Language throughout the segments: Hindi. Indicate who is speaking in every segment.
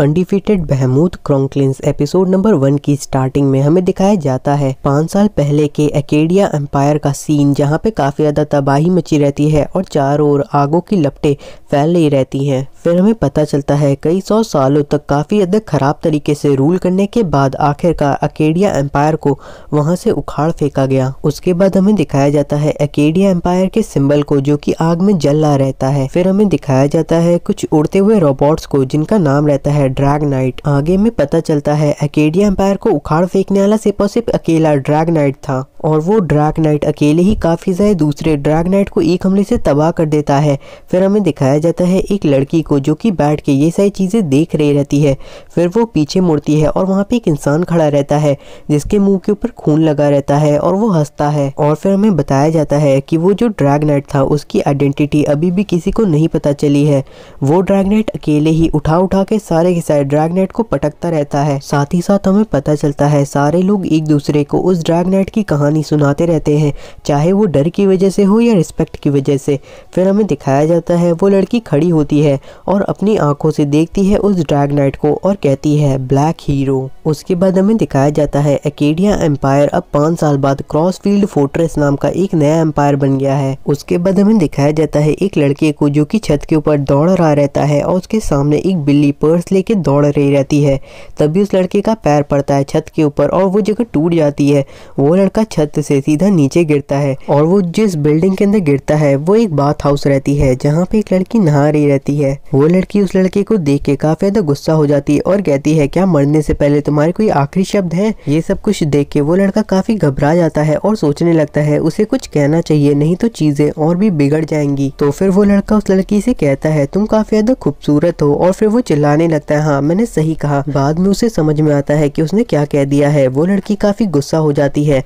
Speaker 1: undefeated Bahamut Chronicles episode number one की स्टार्टिंग में हमें दिखाया जाता है पाँच साल पहले के एकेडिया एम्पायर का सीन जहाँ पे काफ़ी ज़्यादा तबाही मची रहती है और चारों ओर आगों की लपटें फैल रही रहती हैं फिर हमें पता चलता है कई सौ सालों तक काफ़ी ज्यादा ख़राब तरीके से रूल करने के बाद आखिरकार अकेडिया एम्पायर को वहाँ से उखाड़ फेंका गया उसके बाद हमें दिखाया जाता है अकेडिया एम्पायर के सिंबल को जो की आग में जल रहा रहता है फिर हमें दिखाया जाता है कुछ उड़ते हुए रोबोट्स को जिनका नाम रहता है है ड्रैग नाइट आगे में पता चलता है अकेडिया एम्पायर को उखाड़ फेंकने वाला सिर्फ सिर्फ अकेला ड्रैग नाइट था और वो ड्रैग नाइट अकेले ही काफ़ी ज़्यादा दूसरे ड्रैग नाइट को एक हमले से तबाह कर देता है फिर हमें दिखाया जाता है एक लड़की को जो कि बैठ के ये सारी चीज़ें देख रही रहती है फिर वो पीछे मुड़ती है और वहाँ पर एक इंसान खड़ा रहता है जिसके मुँह के ऊपर खून लगा रहता है और वो हंसता है और फिर हमें बताया जाता है कि वो जो ड्रैग नाइट था उसकी आइडेंटिटी अभी भी किसी को नहीं पता चली है वो ड्रैग नाइट अकेले ही उठा उठा के सारे के सारे ड्रैग नाइट को पटकता रहता है साथ ही साथ हमें पता चलता है सारे लोग एक दूसरे को उस ड्रैग नाइट की कहानी कहानी सुनाते रहते हैं चाहे वो डर की वजह से हो या रिस्पेक्ट की वजह से फिर हमें दिखाया जाता है वो लड़की खड़ी होती है और अपनी आंखों से देखती है उस ड्रैग नाइट को और कहती है ब्लैक हीरो उसके बाद हमें दिखाया जाता है एकेडिया एम्पायर अब पाँच साल बाद क्रॉस फील्ड फोर्ट्रेस नाम का एक नया एम्पायर बन गया है उसके बाद हमें दिखाया जाता है एक लड़के को जो की छत के ऊपर दौड़ रहा रहता है और उसके सामने एक बिल्ली पर्स लेके दौड़ रही रहती है तभी उस लड़के का पैर पड़ता है छत के ऊपर और वो जगह टूट जाती है वो लड़का छत छत से सीधा नीचे गिरता है और वो जिस बिल्डिंग के अंदर गिरता है वो एक बाथ हाउस रहती है जहाँ पे एक लड़की नहा रही रहती है वो लड़की उस लड़के को देख के काफी ज्यादा गुस्सा हो जाती है और कहती है क्या मरने से पहले तुम्हारे कोई आखिरी शब्द है ये सब कुछ देख के वो लड़का काफी घबरा जाता है और सोचने लगता है उसे कुछ कहना चाहिए नहीं तो चीजें और भी बिगड़ जाएंगी तो फिर वो लड़का उस लड़की से कहता है तुम काफी ज्यादा खूबसूरत हो और फिर वो चिल्लाने लगता है हाँ मैंने सही कहा बाद में उसे समझ में आता है की उसने क्या कह दिया है वो लड़की काफी गुस्सा हो जाती है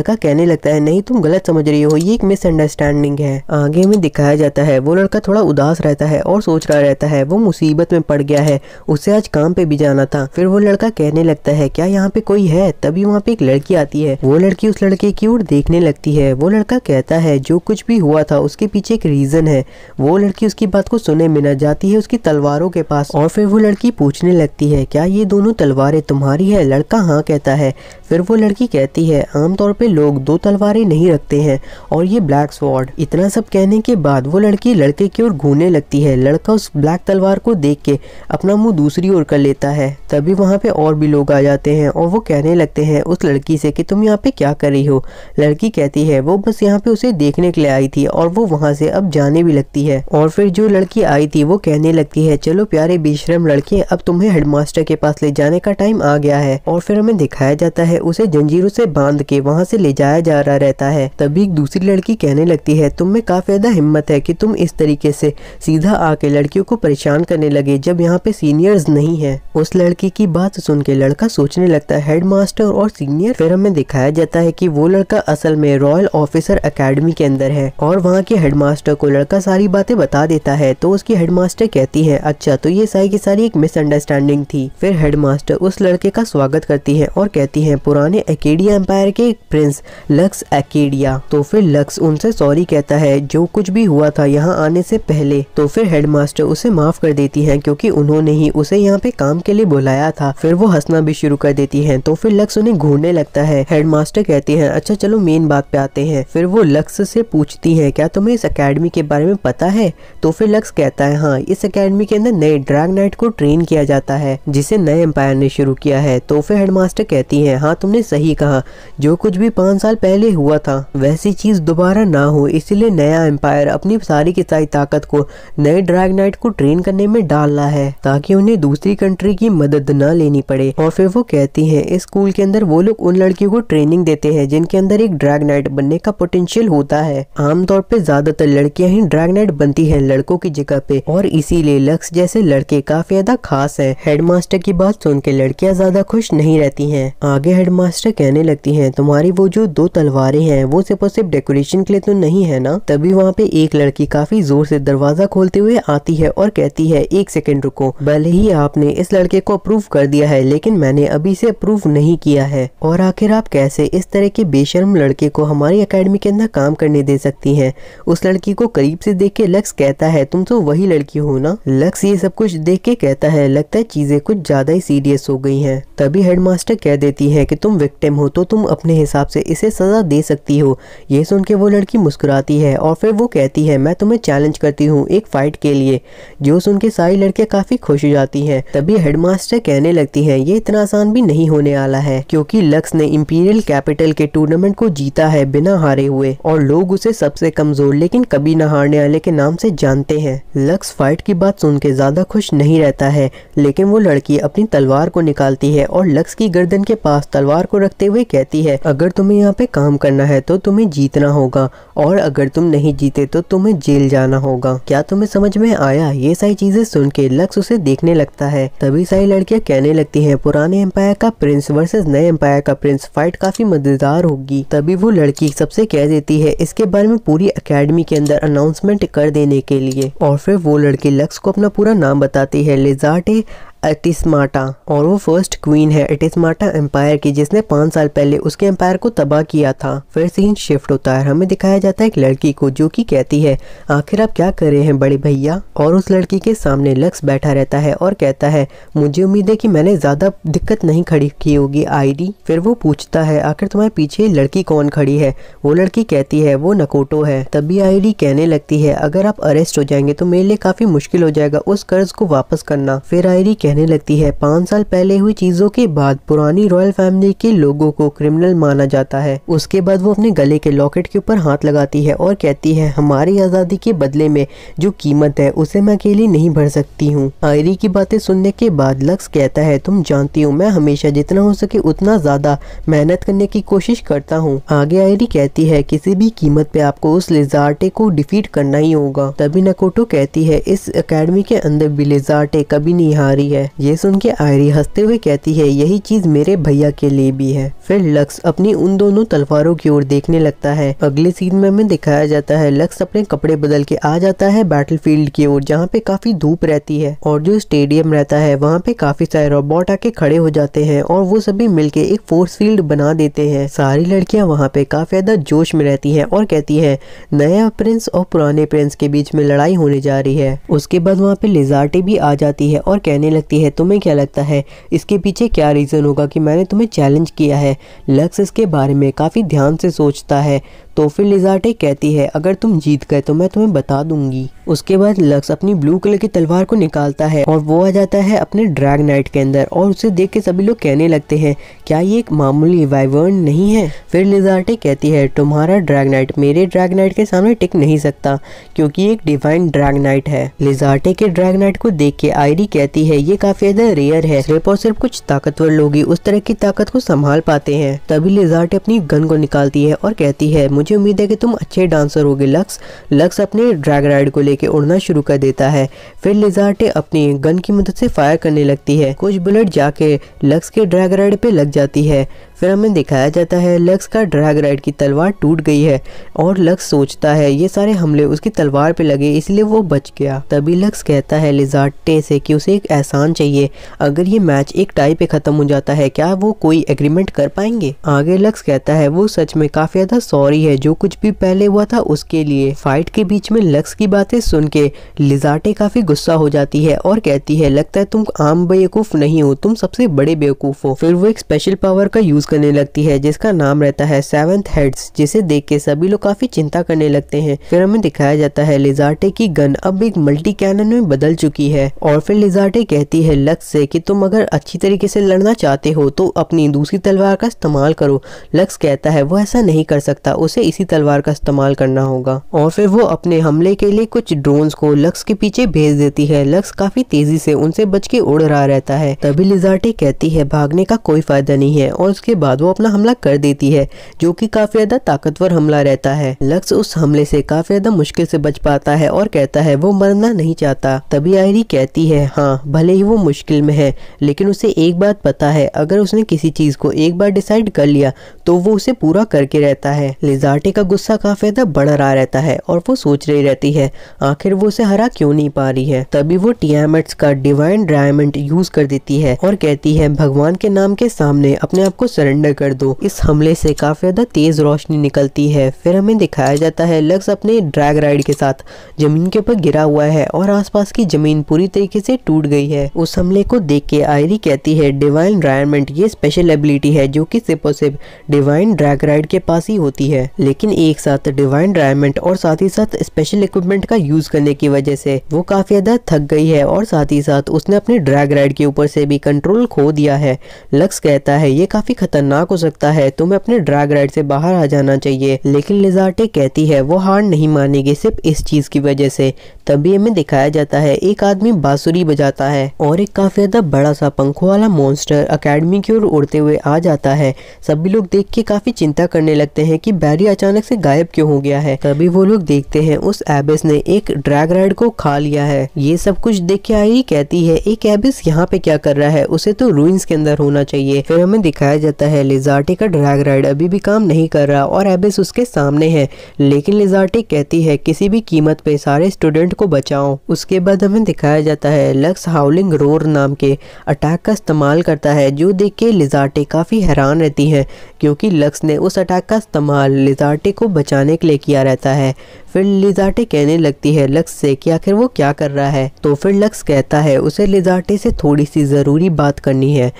Speaker 1: लड़का कहने लगता है नहीं तुम गलत समझ रही हो ये एक मिसअंडरस्टैंडिंग है आगे में दिखाया जाता है वो लड़का थोड़ा उदास रहता है और सोच रहा रहता है वो मुसीबत में पड़ गया है उसे आज काम पे भी जाना था फिर वो लड़का कहने लगता है क्या यहाँ पे कोई है तभी वहाँ पे एक लड़की आती है वो लड़की उस लड़के की ओर देखने लगती है वो लड़का कहता है जो कुछ भी हुआ था उसके पीछे एक रीजन है वो लड़की उसकी बात को सुने में न जाती है उसकी तलवारों के पास और फिर वो लड़की पूछने लगती है क्या ये दोनों तलवारें तुम्हारी है लड़का हाँ कहता है फिर वो लड़की कहती है आमतौर पे लोग दो तलवारें नहीं रखते हैं और ये ब्लैक स्वॉर्ड इतना सब कहने के बाद वो लड़की लड़के की ओर घूमने लगती है लड़का उस ब्लैक तलवार को देख के अपना मुंह दूसरी ओर कर लेता है तभी वहाँ पे और भी लोग आ जाते हैं और वो कहने लगते हैं उस लड़की से कि तुम यहाँ पे क्या कर रही हो लड़की कहती है वो बस यहाँ पे उसे देखने के लिए आई थी और वो वहाँ से अब जाने भी लगती है और फिर जो लड़की आई थी वो कहने लगती है चलो प्यारे बेशरम लड़के अब तुम्हें हेडमास्टर के पास ले जाने का टाइम आ गया है और फिर हमें दिखाया जाता है उसे जंजीरों से बांध के वहाँ से ले जाया जा रहा रहता है तभी एक दूसरी लड़की कहने लगती है तुम में काफी हिम्मत है कि तुम इस तरीके से सीधा आके लड़कियों को परेशान करने लगे जब यहाँ पे सीनियर्स नहीं है उस लड़की की बात सुन के लड़का सोचने लगता है हेड मास्टर और सीनियर फिर हमें दिखाया जाता है की वो लड़का असल में रॉयल ऑफिसर अकेडमी के अंदर है और वहाँ के हेडमास्टर को लड़का सारी बातें बता देता है तो उसकी हेडमास्टर कहती है अच्छा तो ये सारी की सारी एक मिसअंडरस्टैंडिंग थी फिर हेडमास्टर उस लड़के का स्वागत करती है और कहती है पुराने एकेडिया एम्पायर के प्रिंस लक्स एकेडिया तो फिर लक्स उनसे सॉरी कहता है जो कुछ भी हुआ था यहाँ आने से पहले तो फिर हेडमास्टर उसे माफ कर देती है क्योंकि उन्होंने ही उसे यहाँ पे काम के लिए बुलाया था फिर वो हंसना भी शुरू कर देती है तो फिर लक्स उन्हें घूरने लगता है हेडमास्टर कहते हैं अच्छा चलो मेन बात पे आते हैं फिर वो लक्स से पूछती है क्या तुम्हें इस अकेडमी के बारे में पता है तो फिर लक्स कहता है हाँ इस अकेडमी के अंदर नए ड्रैग नाइट को ट्रेन किया जाता है जिसे नए एम्पायर ने शुरू किया है तो फिर हेडमास्टर कहती है हाँ तुमने सही कहा जो कुछ भी पाँच साल पहले हुआ था वैसी चीज़ दोबारा ना हो इसलिए नया एम्पायर अपनी सारी की सारी ताकत को नए ड्रैग नाइट को ट्रेन करने में डालना है ताकि उन्हें दूसरी कंट्री की मदद न लेनी पड़े और फिर वो कहती है इस स्कूल के अंदर वो लोग उन लड़कियों को ट्रेनिंग देते हैं जिनके अंदर एक ड्रैग नाइट बनने का पोटेंशियल होता है आमतौर पर ज्यादातर लड़कियां ही ड्रैग नाइट बनती है लड़कों की जगह पे और इसीलिए लक्ष्य जैसे लड़के काफी ज्यादा खास है हेडमास्टर की बात सुन के लड़कियां ज्यादा खुश नहीं रहती हैं आगे हेड हेडमास्टर कहने लगती है तुम्हारी वो जो दो तलवारें हैं वो सिर्फ और सिर्फ डेकोरेशन के लिए तो नहीं है ना तभी वहाँ पे एक लड़की काफी जोर से दरवाजा खोलते हुए आती है और कहती है एक सेकेंड रुको भले ही आपने इस लड़के को अप्रूव कर दिया है लेकिन मैंने अभी से अप्रूव नहीं किया है और आखिर आप कैसे इस तरह के बेशर्म लड़के को हमारी अकेडमी के अंदर काम करने दे सकती है उस लड़की को करीब से देख के लक्स कहता है तुम तो वही लड़की हो ना लक्स ये सब कुछ देख के कहता है लगता है चीजें कुछ ज्यादा ही सीरियस हो गई है तभी हेडमास्टर कह देती है कि तुम विक्टिम हो तो तुम अपने हिसाब से इसे सज़ा दे सकती हो ये सुन के वो लड़की मुस्कुराती है और फिर वो कहती है मैं तुम्हें चैलेंज करती हूँ एक फ़ाइट के लिए जो सुन के सारी लड़कियाँ काफ़ी खुश हो जाती है तभी हेडमास्टर कहने लगती है ये इतना आसान भी नहीं होने वाला है क्योंकि लक्स ने इम्पीरियल कैपिटल के टूर्नामेंट को जीता है बिना हारे हुए और लोग उसे सबसे कमज़ोर लेकिन कभी न हारने वाले के नाम से जानते हैं लक्स फाइट की बात सुन के ज़्यादा खुश नहीं रहता है लेकिन वो लड़की अपनी तलवार को निकालती है और लक्स की गर्दन के पास तक तलवार को रखते हुए कहती है अगर तुम्हें यहाँ पे काम करना है तो तुम्हें जीतना होगा और अगर तुम नहीं जीते तो तुम्हें जेल जाना होगा क्या तुम्हें समझ में आया ये सारी चीजें सुन के लक्स उसे देखने लगता है तभी सारी लड़कियाँ कहने लगती है पुराने एम्पायर का प्रिंस वर्सेज नए एम्पायर का प्रिंस फाइट काफी मजेदार होगी तभी वो लड़की सबसे कह देती है इसके बारे में पूरी अकेडमी के अंदर अनाउंसमेंट कर देने के लिए और फिर वो लड़की लक्स को अपना पूरा नाम बताती है लिजार्टे एतिस्माटा और वो फर्स्ट क्वीन है एटिस्माटा एम्पायर की जिसने पाँच साल पहले उसके एम्पायर को तबाह किया था फिर सीन शिफ्ट होता है हमें दिखाया जाता है एक लड़की को जो कि कहती है आखिर आप क्या कर रहे हैं बड़े भैया और उस लड़की के सामने लक्स बैठा रहता है और कहता है मुझे उम्मीद है कि मैंने ज़्यादा दिक्कत नहीं खड़ी की होगी आई फिर वो पूछता है आखिर तुम्हारे पीछे लड़की कौन खड़ी है वो लड़की कहती है वो नकोटो है तभी आई कहने लगती है अगर आप अरेस्ट हो जाएंगे तो मेरे लिए काफ़ी मुश्किल हो जाएगा उस कर्ज को वापस करना फिर आई कहने लगती है पाँच साल पहले हुई चीज़ों के बाद पुरानी रॉयल फैमिली के लोगों को क्रिमिनल माना जाता है उसके बाद वो अपने गले के लॉकेट के ऊपर हाथ लगाती है और कहती है हमारी आज़ादी के बदले में जो कीमत है उसे मैं अकेली नहीं भर सकती हूँ आयरी की बातें सुनने के बाद लक्स कहता है तुम जानती हो मैं हमेशा जितना हो सके उतना ज़्यादा मेहनत करने की कोशिश करता हूँ आगे आयरी कहती है किसी भी कीमत पे आपको उस लिजार्टे को डिफीट करना ही होगा तभी नकोटो कहती है इस अकेडमी के अंदर भी लिजार्टे कभी नहीं हारी है है ये सुन के आयरी हंसते हुए कहती है यही चीज मेरे भैया के लिए भी है फिर लक्स अपनी उन दोनों तलवारों की ओर देखने लगता है अगले सीन में हमें दिखाया जाता है लक्स अपने कपड़े बदल के आ जाता है बैटल की ओर जहाँ पे काफी धूप रहती है और जो स्टेडियम रहता है वहाँ पे काफी सारे रोबोट आके खड़े हो जाते हैं और वो सभी मिल एक फोर्स फील्ड बना देते हैं सारी लड़कियां वहाँ पे काफी ज्यादा जोश में रहती है और कहती है नया प्रिंस और पुराने प्रिंस के बीच में लड़ाई होने जा रही है उसके बाद वहाँ पे लिजार्टे भी आ जाती है और कहने लगती सकती है तुम्हें क्या लगता है इसके पीछे क्या रीज़न होगा कि मैंने तुम्हें चैलेंज किया है लक्स इसके बारे में काफ़ी ध्यान से सोचता है तो फिर लिजाटे कहती है अगर तुम जीत गए तो मैं तुम्हें बता दूंगी उसके बाद लक्स अपनी ब्लू कलर की तलवार को निकालता है और वो आ जाता है अपने ड्रैग नाइट के अंदर और उसे देख के सभी लोग कहने लगते हैं क्या ये एक मामूली वाइवर्न नहीं है फिर लिजार्टे कहती है तुम्हारा ड्रैग नाइट मेरे ड्रैग नाइट के सामने टिक नहीं सकता क्योंकि एक डिवाइन ड्रैग नाइट है लिजार्टे के ड्रैग नाइट को देख के आयरी कहती है ये काफी ज्यादा रेयर है सिर्फ और सिर्फ कुछ ताकतवर लोग ही उस तरह की ताकत को संभाल पाते हैं तभी लिजार्टे अपनी गन को निकालती है और कहती है मुझे उम्मीद है की तुम अच्छे डांसर होगे लक्स लक्स अपने ड्रैग नाइट को लेकर लेके उड़ना शुरू कर देता है फिर लिजार्टे अपनी गन की मदद से फायर करने लगती है कुछ बुलेट जाके लक्स के ड्रैग राइड पे लग जाती है फिर हमें दिखाया जाता है लक्स का ड्रैग राइड की तलवार टूट गई है और लक्स सोचता है ये सारे हमले उसकी तलवार पे लगे इसलिए वो बच गया तभी लक्स कहता है लिजार्टे से कि उसे एक एहसान चाहिए अगर ये मैच एक टाई पे ख़त्म हो जाता है क्या वो कोई एग्रीमेंट कर पाएंगे आगे लक्स कहता है वो सच में काफ़ी ज़्यादा सॉरी है जो कुछ भी पहले हुआ था उसके लिए फाइट के बीच में लक्स की बातें सुन के लिजार्टे काफ़ी गुस्सा हो जाती है और कहती है लगता है तुम आम बेवकूफ़ नहीं हो तुम सबसे बड़े बेवकूफ़ हो फिर वो एक स्पेशल पावर का यूज़ करने लगती है जिसका नाम रहता है सेवंथ हेड्स जिसे देख के सभी लोग काफी चिंता करने लगते हैं फिर हमें दिखाया जाता है लिजार्टे की गन अब एक मल्टी कैनन में बदल चुकी है और फिर लिजार्टे कहती है लक्स से कि तुम अगर अच्छी तरीके से लड़ना चाहते हो तो अपनी दूसरी तलवार का इस्तेमाल करो लक्स कहता है वो ऐसा नहीं कर सकता उसे इसी तलवार का इस्तेमाल करना होगा और फिर वो अपने हमले के लिए कुछ ड्रोन को लक्स के पीछे भेज देती है लक्स काफी तेजी से उनसे बच के उड़ रहा रहता है तभी लिजार्टे कहती है भागने का कोई फायदा नहीं है और उसके बाद वो अपना हमला कर देती है जो कि काफी ज्यादा ताकतवर हमला रहता है लक्स उस हमले से काफी ज्यादा मुश्किल से बच पाता है और कहता है वो मरना नहीं चाहता तभी आयरी कहती है हाँ भले ही वो मुश्किल में है लेकिन उसे एक बात पता है अगर उसने किसी चीज को एक बार डिसाइड कर लिया तो वो उसे पूरा करके रहता है लिजार्टे का गुस्सा काफी ज्यादा बढ़ रहा रहता है और वो सोच रही रहती है आखिर वो उसे हरा क्यों नहीं पा रही है तभी वो टीएमएट्स का डिवाइन डायमंड यूज कर देती है और कहती है भगवान के नाम के सामने अपने आप को सरेंडर सरेंडर कर दो इस हमले से काफी ज्यादा तेज रोशनी निकलती है फिर हमें दिखाया जाता है लक्स अपने ड्रैग राइड के साथ जमीन के ऊपर गिरा हुआ है और आसपास की जमीन पूरी तरीके से टूट गई है उस हमले को देख के आयरी कहती है डिवाइन एनवायरमेंट ये स्पेशल एबिलिटी है जो की सिर्फ और सिर्फ डिवाइन ड्रैग राइड के पास ही होती है लेकिन एक साथ डिवाइन एनवायरमेंट और साथ ही साथ स्पेशल इक्विपमेंट का यूज करने की वजह से वो काफी ज्यादा थक गई है और साथ ही साथ उसने अपने ड्रैग राइड के ऊपर से भी कंट्रोल खो दिया है लक्स कहता है ये काफी खतरनाक खतरनाक हो सकता है तुम्हें अपने ड्रैग राइड से बाहर आ जाना चाहिए लेकिन लिजार्टे कहती है वो हार नहीं मानेगी सिर्फ इस चीज की वजह से तभी हमें दिखाया जाता है एक आदमी बांसुरी बजाता है और एक काफी ज्यादा बड़ा सा पंखों वाला मॉन्स्टर अकेडमी की ओर उड़ते हुए आ जाता है सभी लोग देख के काफी चिंता करने लगते हैं कि बैरी अचानक से गायब क्यों हो गया है तभी वो लोग देखते हैं उस एबिस ने एक ड्रैग राइड को खा लिया है ये सब कुछ देख के आई कहती है एक एबिस यहाँ पे क्या कर रहा है उसे तो रूइंस के अंदर होना चाहिए फिर हमें दिखाया जाता है जाता है लिजार्टी का ड्रैग राइड अभी भी काम नहीं कर रहा और एबिस उसके सामने है लेकिन लिजार्टी कहती है किसी भी कीमत पे सारे स्टूडेंट को बचाओ उसके बाद हमें दिखाया जाता है लक्स हाउलिंग रोर नाम के अटैक का इस्तेमाल करता है जो देख के लिजार्टी काफ़ी हैरान रहती हैं क्योंकि लक्स ने उस अटैक का इस्तेमाल लिजार्टी को बचाने के लिए किया रहता है फिर लिजार्टी कहने लगती है लक्स से कि आखिर वो क्या कर रहा है तो फिर लक्स कहता है उसे लिजार्टी से थोड़ी सी ज़रूरी बात करनी है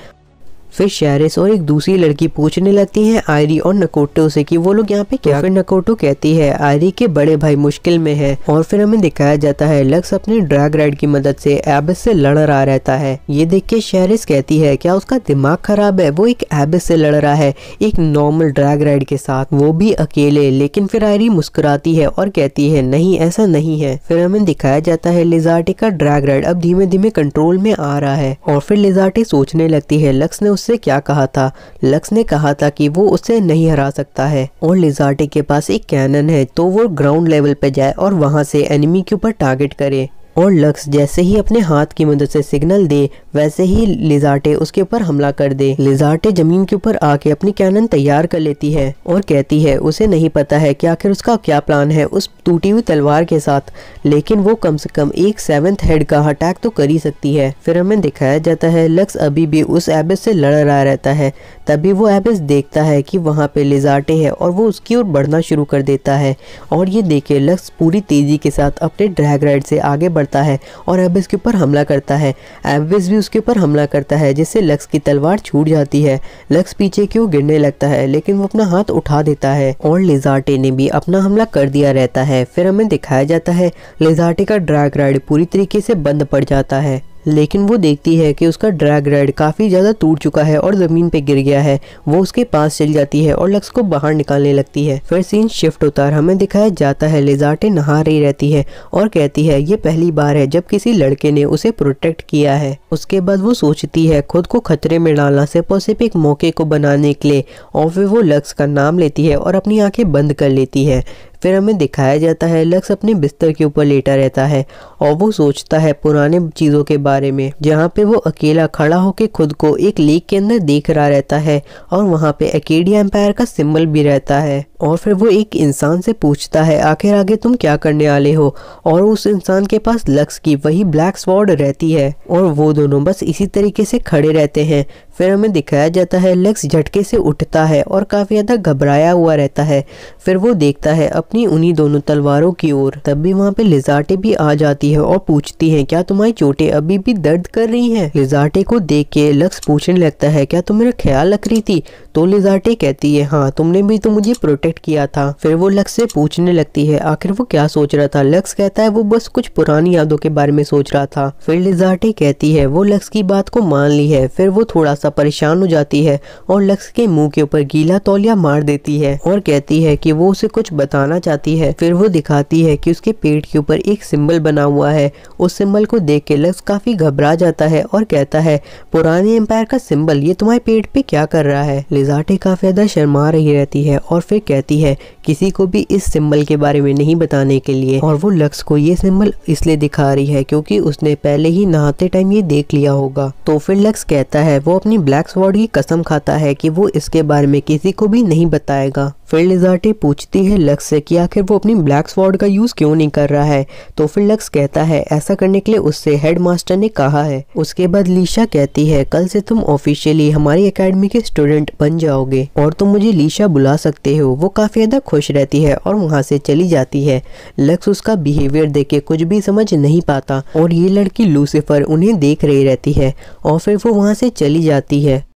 Speaker 1: फिर शेरिस और एक दूसरी लड़की पूछने लगती हैं आयरी और नकोटो से कि वो लोग यहाँ पे क्या तो फिर नकोटो कहती है आयरी के बड़े भाई मुश्किल में है और फिर हमें दिखाया जाता है लक्स अपने ड्रैग राइड की मदद से एबिस से लड़ रहा रहता है ये देख के शेरिस कहती है क्या उसका दिमाग खराब है वो एक एबिस से लड़ रहा है एक नॉर्मल ड्रैग राइड के साथ वो भी अकेले लेकिन फिर आयरी मुस्कुराती है और कहती है नहीं ऐसा नहीं है फिर हमें दिखाया जाता है लिजार्टे का ड्रैग राइड अब धीमे धीमे कंट्रोल में आ रहा है और फिर लिजार्टे सोचने लगती है लक्स ने उससे क्या कहा था लक्स ने कहा था कि वो उसे नहीं हरा सकता है और लिजार्टी के पास एक कैनन है तो वो ग्राउंड लेवल पे जाए और वहाँ से एनिमी के ऊपर टारगेट करे और लक्स जैसे ही अपने हाथ की मदद से सिग्नल दे वैसे ही लिजार्टे उसके ऊपर हमला कर दे लिजार्टे जमीन के ऊपर आके अपनी कैनन तैयार कर लेती है और कहती है उसे नहीं पता है कि आखिर उसका क्या प्लान है उस टूटी हुई तलवार के साथ लेकिन वो कम से कम एक सेवेंथ हेड का अटैक तो कर ही सकती है फिर हमें दिखाया जाता है लक्स अभी भी उस एबिस से लड़ रहा रहता है तभी वो एबिस देखता है कि वहाँ पे लिजार्टे है और वो उसकी ओर बढ़ना शुरू कर देता है और ये देखे लक्स पूरी तेजी के साथ अपने ड्रैग राइड से आगे पड़ता है और एबिस के ऊपर हमला करता है एबिस भी उसके ऊपर हमला करता है जिससे लक्स की तलवार छूट जाती है लक्स पीछे की ओर गिरने लगता है लेकिन वो अपना हाथ उठा देता है और लेजार्टे ने भी अपना हमला कर दिया रहता है फिर हमें दिखाया जाता है लेजार्टे का ड्रैग राइड पूरी तरीके से बंद पड़ जाता है लेकिन वो देखती है कि उसका ड्रैग राइड काफ़ी ज़्यादा टूट चुका है और ज़मीन पे गिर गया है वो उसके पास चल जाती है और लक्स को बाहर निकालने लगती है फिर सीन शिफ्ट होता है हमें दिखाया जाता है लिजार्टे नहा रही रहती है और कहती है ये पहली बार है जब किसी लड़के ने उसे प्रोटेक्ट किया है उसके बाद वो सोचती है खुद को खतरे में डालना सिर्फ और सिर्फ एक मौके को बनाने के लिए और फिर वो लक्स का नाम लेती है और अपनी आंखें बंद कर लेती है फिर हमें दिखाया जाता है लक्स अपने बिस्तर के ऊपर लेटा रहता है और वो सोचता है पुराने चीज़ों के बारे में जहाँ पे वो अकेला खड़ा होकर खुद को एक लेक के अंदर देख रहा रहता है और वहाँ पे एकेडिया एम्पायर का सिम्बल भी रहता है और फिर वो एक इंसान से पूछता है आखिर आगे तुम क्या करने वाले हो और उस इंसान के पास लक्स की वही ब्लैक स्वॉर्ड रहती है और वो दोनों बस इसी तरीके से खड़े रहते हैं फिर हमें दिखाया जाता है लक्स झटके से उठता है और काफ़ी ज़्यादा घबराया हुआ रहता है फिर वो देखता है अब अपनी उन्हीं दोनों तलवारों की ओर तभी वहाँ पे लिजाटे भी आ जाती है और पूछती है क्या तुम्हारी चोटे अभी भी दर्द कर रही है लिजाटे को देख के लक्स पूछने लगता है क्या तुम मेरा ख्याल रख रही थी तो लिजाटे कहती है हाँ तुमने भी तो मुझे प्रोटेक्ट किया था फिर वो लक्स से पूछने लगती है आखिर वो क्या सोच रहा था लक्स कहता है वो बस कुछ पुरानी यादों के बारे में सोच रहा था फिर लिजाटे कहती है वो लक्स की बात को मान ली है फिर वो थोड़ा सा परेशान हो जाती है और लक्स के मुंह के ऊपर गीला तौलिया मार देती है और कहती है कि वो उसे कुछ बताना जाती है फिर वो दिखाती है कि उसके पेट के ऊपर एक सिंबल बना हुआ है उस सिंबल को देख के लक्स काफी घबरा जाता है और कहता है पुराने एम्पायर का सिंबल ये तुम्हारे पेट पे क्या कर रहा है लिजाटे काफी ज्यादा शर्मा रही रहती है और फिर कहती है किसी को भी इस सिंबल के बारे में नहीं बताने के लिए और वो लक्स को ये सिंबल इसलिए दिखा रही है क्योंकि उसने पहले ही नहाते टाइम ये देख लिया होगा तो फिर लक्स कहता है वो अपनी ब्लैक स्वॉर्ड की कसम खाता है कि वो इसके बारे में किसी को भी नहीं बताएगा फिल्डजाटे पूछती है लक्स से कि आखिर वो अपनी ब्लैक स्वॉर्ड का यूज़ क्यों नहीं कर रहा है तो फिर लक्स कहता है ऐसा करने के लिए उससे हेड मास्टर ने कहा है उसके बाद लीशा कहती है कल से तुम ऑफिशियली हमारी एकेडमी के स्टूडेंट बन जाओगे और तुम मुझे लीशा बुला सकते हो वो काफ़ी ज़्यादा खुश रहती है और वहाँ से चली जाती है लक्स उसका बिहेवियर देख के कुछ भी समझ नहीं पाता और ये लड़की लूसीफर उन्हें देख रही रहती है और फिर वो वहाँ से चली जाती है